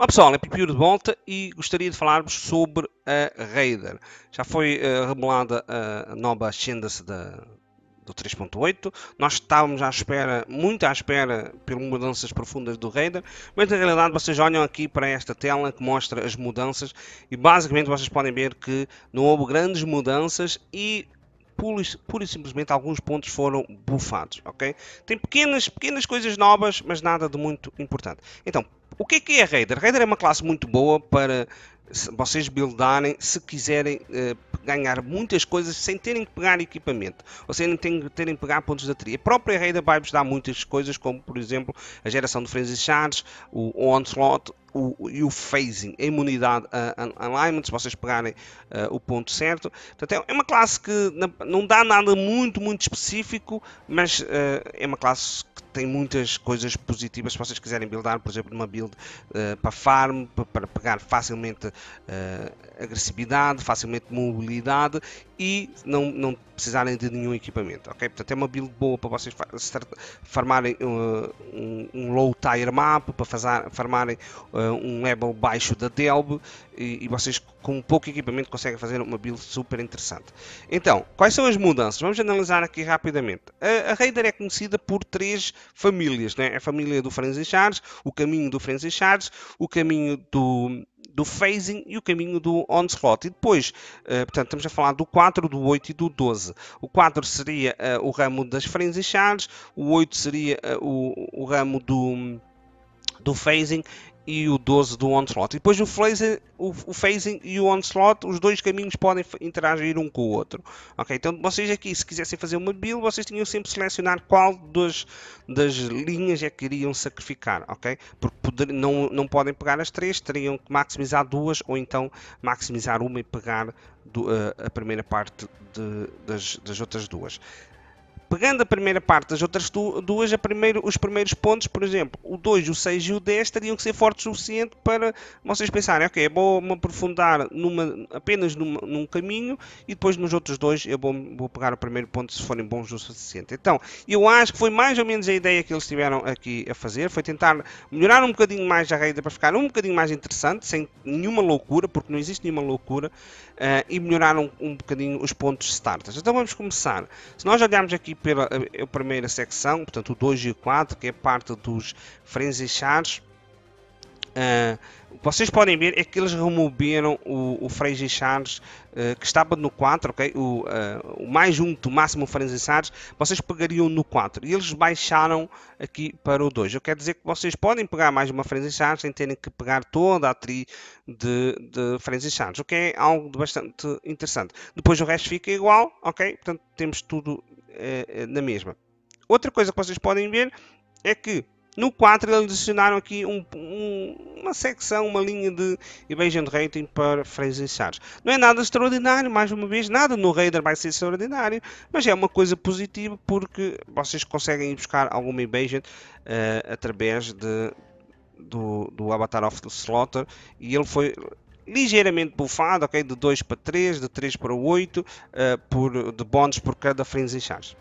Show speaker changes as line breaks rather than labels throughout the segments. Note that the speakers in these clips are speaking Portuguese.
Olá pessoal, é Pipiu de volta e gostaria de falar-vos sobre a Raider. Já foi uh, revelada a nova ascendance da, do 3.8. Nós estávamos à espera, muito à espera, pelas mudanças profundas do Raider, mas na realidade vocês olham aqui para esta tela que mostra as mudanças e basicamente vocês podem ver que não houve grandes mudanças e pura e simplesmente alguns pontos foram bufados, ok? Tem pequenas, pequenas coisas novas, mas nada de muito importante. Então, o que é que é Raider? Raider é uma classe muito boa para vocês buildarem se quiserem eh, ganhar muitas coisas sem terem que pegar equipamento, ou sem terem, terem que pegar pontos da tria. A própria Raider vai-vos dar muitas coisas, como por exemplo a geração de Frenzy Shards, o Onslaught o, e o Phasing, a imunidade a, a alignment, se vocês pegarem uh, o ponto certo. Portanto, é, é uma classe que não dá nada muito, muito específico, mas uh, é uma classe tem muitas coisas positivas se vocês quiserem buildar, por exemplo, numa build uh, para farm, para pegar facilmente uh, agressividade, facilmente mobilidade e não, não precisarem de nenhum equipamento, ok? Portanto, é uma build boa para vocês farmarem uh, um, um, low tire map, para farmarem uh, um level baixo da Delb e, e, vocês com pouco equipamento conseguem fazer uma build super interessante. Então, quais são as mudanças? Vamos analisar aqui rapidamente. A, a Raider é conhecida por três famílias, né? É a família do Franz Charles, o caminho do Franz Charles, o caminho do do phasing e o caminho do onslaught. E depois, eh, portanto, estamos a falar do 4, do 8 e do 12. O 4 seria eh, o ramo das frenzy charges, o 8 seria eh, o, o ramo do do phasing e o 12 do Onslaught. E depois o phasing, o, o phasing e o Onslaught, os dois caminhos podem interagir um com o outro. Ok, então vocês aqui, se quisessem fazer uma build, vocês tinham sempre selecionar qual dos, das linhas é que iriam sacrificar, ok? Porque poder, não, não podem pegar as três, teriam que maximizar duas ou então maximizar uma e pegar do, uh, a primeira parte de, das, das outras duas. Pegando a primeira parte das outras duas, primeiro, os primeiros pontos, por exemplo, o 2, o 6 e o 10 teriam que ser fortes o suficiente para vocês pensarem, ok, eu vou me aprofundar numa, apenas numa, num caminho e depois nos outros dois eu vou, vou pegar o primeiro ponto se forem bons o suficiente. Então, eu acho que foi mais ou menos a ideia que eles tiveram aqui a fazer, foi tentar melhorar um bocadinho mais a regra para ficar um bocadinho mais interessante, sem nenhuma loucura, porque não existe nenhuma loucura, uh, e melhorar um, um bocadinho os pontos starters. Então vamos começar. Se nós olharmos aqui pela eh, a primeira secção, portanto o 2 e o 4, que é parte dos Frenzixares, Uh, ah, vocês podem ver é que eles removeram o, o Freire shards uh, que estava no 4, ok? O, uh, o mais junto, máximo Frenzy shards, vocês pegariam no 4 e eles baixaram aqui para o 2. Eu quero dizer que vocês podem pegar mais uma Frenzy shards sem terem que pegar toda a tri de, de Freire shards, o que é algo bastante interessante. Depois o resto fica igual, ok? Portanto, temos tudo eh, eh, na mesma. Outra coisa que vocês podem ver é que no 4 eles adicionaram aqui um, um, uma secção, uma linha de evasion rating para franceses. Não é nada extraordinário, mais uma vez, nada no Raider vai ser extraordinário, mas é uma coisa positiva porque vocês conseguem buscar alguma evasion uh, eh, através de, do, do Avatar of the Slaughter e ele foi ligeiramente bufado, ok? De 2 para 3, de 3 para 8, uh, eh, por, de bónus por cada frenzy charge.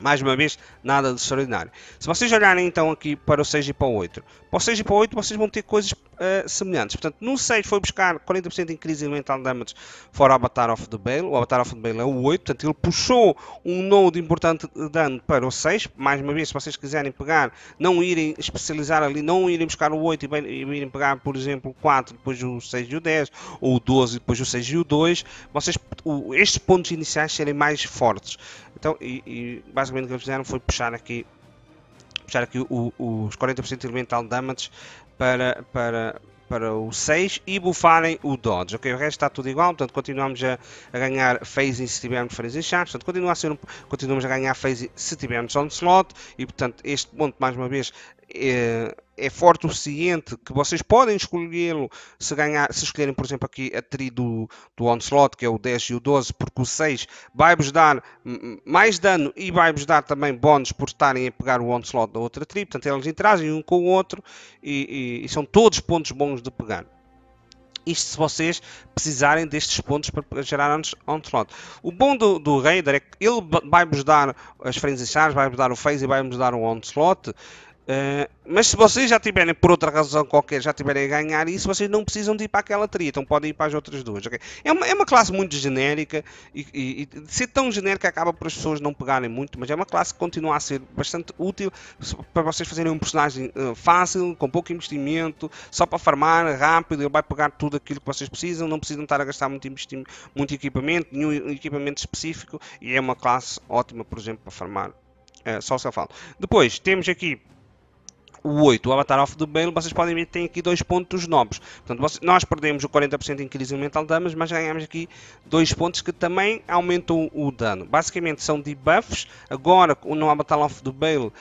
Mais uma vez, nada de extraordinário. Se vocês olharem então aqui para o 6 e para o 8, para o 6 e para o 8 vocês vão ter coisas uh, semelhantes. Portanto, no 6 foi buscar 40% em crise e mental damage fora o Avatar of the Bale. O Avatar of the Bale é o 8, portanto ele puxou um node importante de dano para o 6. Mais uma vez, se vocês quiserem pegar, não irem especializar ali, não irem buscar o 8 e, bem, e irem pegar, por exemplo, o 4, depois o 6 e o 10, ou o 12 e depois o 6 e o 2, vocês, o, estes pontos iniciais serem mais fortes. Então, e, e basicamente o que eles fizeram foi puxar aqui puxar aqui o, o, os 40% de elemental damage para, para, para o 6 e bufarem o dodge. Ok, o resto está tudo igual, portanto continuamos a, a ganhar phasing se tivermos phasing shards, portanto continua a ser um, continuamos a ganhar phasing se tivermos onslaught e portanto este ponto mais uma vez é, é forte o suficiente que vocês podem escolhê-lo se ganhar, se escolherem, por exemplo, aqui a tri do, do Onslaught, que é o 10 e o 12, porque o 6 vai-vos dar mais dano e vai-vos dar também bónus por estarem a pegar o Onslaught da outra tri, portanto eles interagem um com o outro e, e, e são todos pontos bons de pegar. Isto se vocês precisarem destes pontos para gerar onslaught. O bom do, do Raider é que ele vai-vos dar as frenzy chaves, vai-vos dar o phase e vai-vos dar o onslaught. Uh, mas se vocês já tiverem, por outra razão qualquer, já tiverem a ganhar isso, vocês não precisam de ir para aquela tria, então podem ir para as outras duas. Okay? É, uma, é uma classe muito genérica e, e, e ser tão genérica acaba por as pessoas não pegarem muito, mas é uma classe que continua a ser bastante útil para vocês fazerem um personagem uh, fácil, com pouco investimento, só para farmar, rápido, ele vai pegar tudo aquilo que vocês precisam, não precisam estar a gastar muito, muito equipamento, nenhum equipamento específico, e é uma classe ótima, por exemplo, para farmar. Uh, só se eu falo. Depois temos aqui o 8, o Avatar of the Bale, vocês podem ver que tem aqui dois pontos nobres. Portanto, vocês, nós perdemos o 40% em crise mental damas, mas ganhamos aqui dois pontos que também aumentam o dano. Basicamente são debuffs. Agora, no Avatar of the Bale, uh,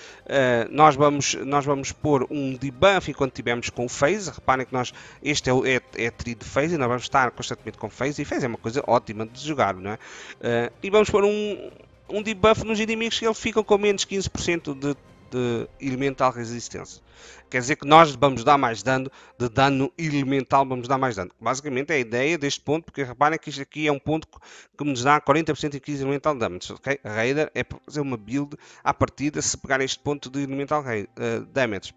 nós, vamos, nós vamos pôr um debuff enquanto tivermos com phase. Reparem que nós, este é, o, é, é de phase e nós vamos estar constantemente com phase. E phase é uma coisa ótima de jogar, não é? Uh, e vamos pôr um, um debuff nos inimigos que eles ficam com menos 15% de de elemental resistência. Quer dizer que nós vamos dar mais dano, de dano elemental vamos dar mais dano. Basicamente é a ideia deste ponto, porque reparem que isto aqui é um ponto que nos dá 40% e 15 elemental damage. Okay? Raider é fazer uma build à partida se pegar este ponto de elemental eh, damage.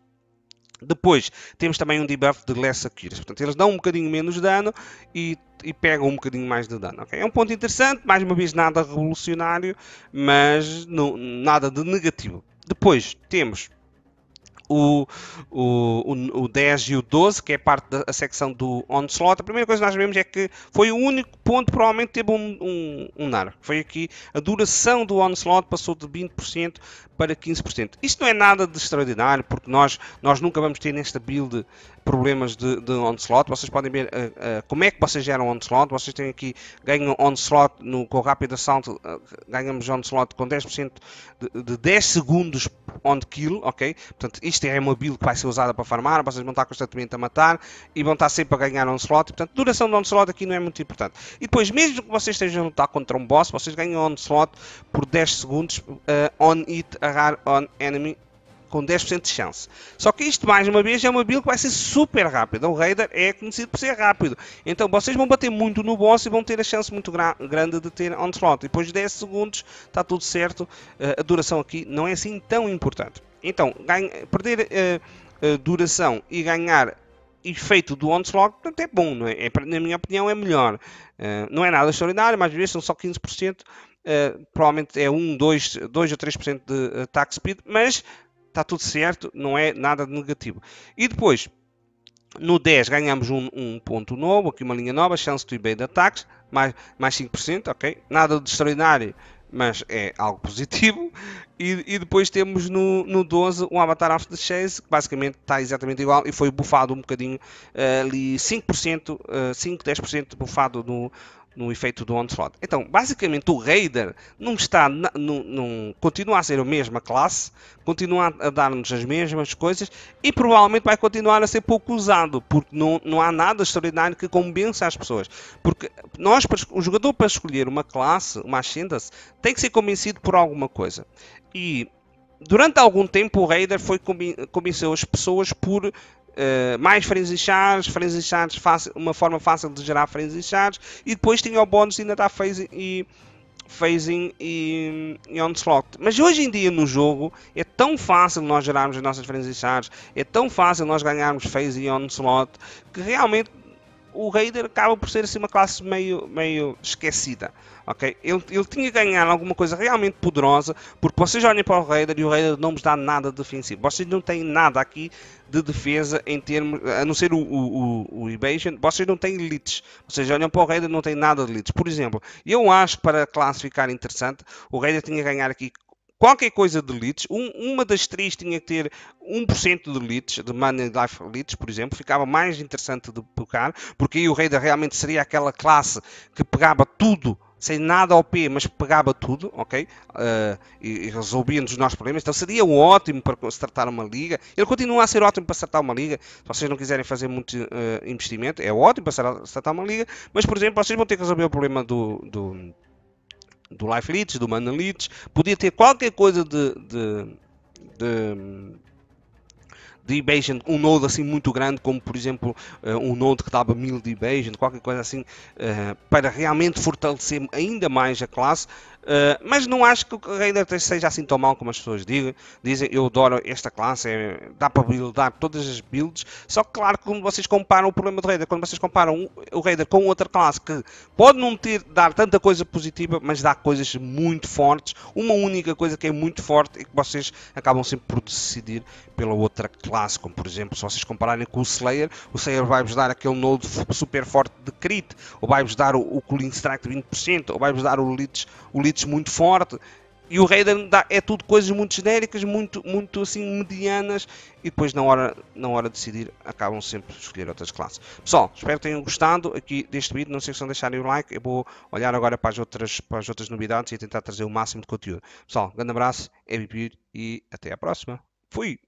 Depois temos também um debuff de Less Aquiles, portanto eles dão um bocadinho menos dano e, e pegam um bocadinho mais de dano. Okay? É um ponto interessante, mais uma vez nada revolucionário, mas não, nada de negativo. Depois temos o, o, o 10 e o 12, que é parte da secção do Onslaught, a primeira coisa que nós vemos é que foi o único ponto que provavelmente teve um, um, um NAR. Foi aqui a duração do Onslaught passou de 20% para 15%. Isto não é nada de extraordinário, porque nós, nós nunca vamos ter nesta build problemas de, de onslaught. Vocês podem ver uh, uh, como é que vocês geram onslaught. Vocês têm aqui, ganham onslaught no, com o rápido Assault, uh, ganhamos onslaught com 10% de, de 10 segundos on kill, ok? Portanto, isto é uma build que vai ser usada para farmar, vocês vão estar constantemente a matar e vão estar sempre a ganhar onslaught. Portanto, duração de onslaught aqui não é muito importante. E depois, mesmo que vocês estejam a lutar contra um boss, vocês ganham onslaught por 10 segundos on it agarrar on enemy com 10% de chance. Só que isto, mais uma vez, é uma build que vai ser super rápida. O Raider é conhecido por ser rápido. Então vocês vão bater muito no boss e vão ter a chance muito gra grande de ter onslaught. Depois de 10 segundos está tudo certo. Uh, a duração aqui não é assim tão importante. Então, perder uh, uh, duração e ganhar efeito do onslaught, portanto é bom, é? É, na minha opinião é melhor. não é nada extraordinário, mas às vezes são só 15% eh, provavelmente é 1, 2, 2 ou 3% de uh, speed, mas está tudo certo, não é nada de negativo. E depois, no 10 ganhamos um, um ponto novo, aqui uma linha nova, chance to evade attacks, mais, mais 5%, ok? Nada de extraordinário, mas é algo positivo. E, e, depois temos no, no 12 um Avatar After Chase, que basicamente está exatamente igual e foi bufado um bocadinho uh, ali, 5%, uh, 5, 10% bufado no, no efeito do onslaught. Então, basicamente, o Raider não está, não, continua a ser a mesma classe, continua a dar-nos as mesmas coisas e provavelmente vai continuar a ser pouco usado, porque não, não há nada extraordinário que convença as pessoas. Porque nós, o jogador para escolher uma classe, uma ascendance, tem que ser convencido por alguma coisa. E durante algum tempo o Raider foi convenceu as pessoas por eh, mais frenzy shards, frenzy shards fácil, uma forma fácil de gerar frenzy shards e depois tinha o bónus de ainda da phasing e, phasing e, e onslaught. Mas hoje em dia no jogo é tão fácil nós gerarmos as nossas frenzy shards, é tão fácil nós ganharmos phasing e onslaught que realmente o Raider acaba por ser assim, uma classe meio, meio esquecida. Okay? Ele, ele tinha que ganhar alguma coisa realmente poderosa, porque vocês olhem para o Raider e o Raider não vos dá nada defensivo. Vocês não têm nada aqui de defesa em termos, a não ser o, o, o, o Evasion, vocês não têm elites. Vocês olham para o Raider não tem nada de elites. Por exemplo, eu acho que para classificar interessante, o Raider tinha que ganhar aqui qualquer coisa de leads. Um, uma das três tinha que ter 1% de leads, de Money Life leads, por exemplo, ficava mais interessante de pegar, porque aí o Raider realmente seria aquela classe que pegava tudo sem nada ao P, mas pegava tudo, ok? Uh, e, e resolvia nos nossos problemas. Então seria ótimo para se tratar uma liga. Ele continua a ser ótimo para se tratar uma liga. Se vocês não quiserem fazer muito uh, investimento, é ótimo para se tratar uma liga. Mas, por exemplo, vocês vão ter que resolver o problema do, do do Life Leads, do Mana Leads, podia ter qualquer coisa de, de, de de um node assim muito grande, como por exemplo eh, um node que dava 1000 de qualquer coisa assim, eh, para realmente fortalecer ainda mais a classe, eh, mas não acho que o Raider 3 seja assim tão mal como as pessoas digam. dizem. Eu adoro esta classe, é, dá para buildar todas as builds. Só que, claro, quando vocês comparam o problema do Raider, quando vocês comparam o Raider com outra classe que pode não ter, dar tanta coisa positiva, mas dá coisas muito fortes. Uma única coisa que é muito forte e que vocês acabam sempre por decidir pela outra classe. Como, por exemplo, se vocês compararem com o Slayer, o Slayer vai-vos dar aquele node super forte de crit, ou vai-vos dar o, o Cooling Strike de 20%, ou vai-vos dar o Leech. O leech muito forte. E o Raiden dá, é tudo coisas muito genéricas, muito, muito assim medianas, e depois na hora, na hora de decidir acabam sempre de escolher outras classes. Pessoal, espero que tenham gostado aqui deste vídeo. Não se esqueçam de deixarem o like. Eu vou olhar agora para as outras, para as outras novidades e tentar trazer o máximo de conteúdo. Pessoal, grande abraço, MVP é e até à próxima. Fui!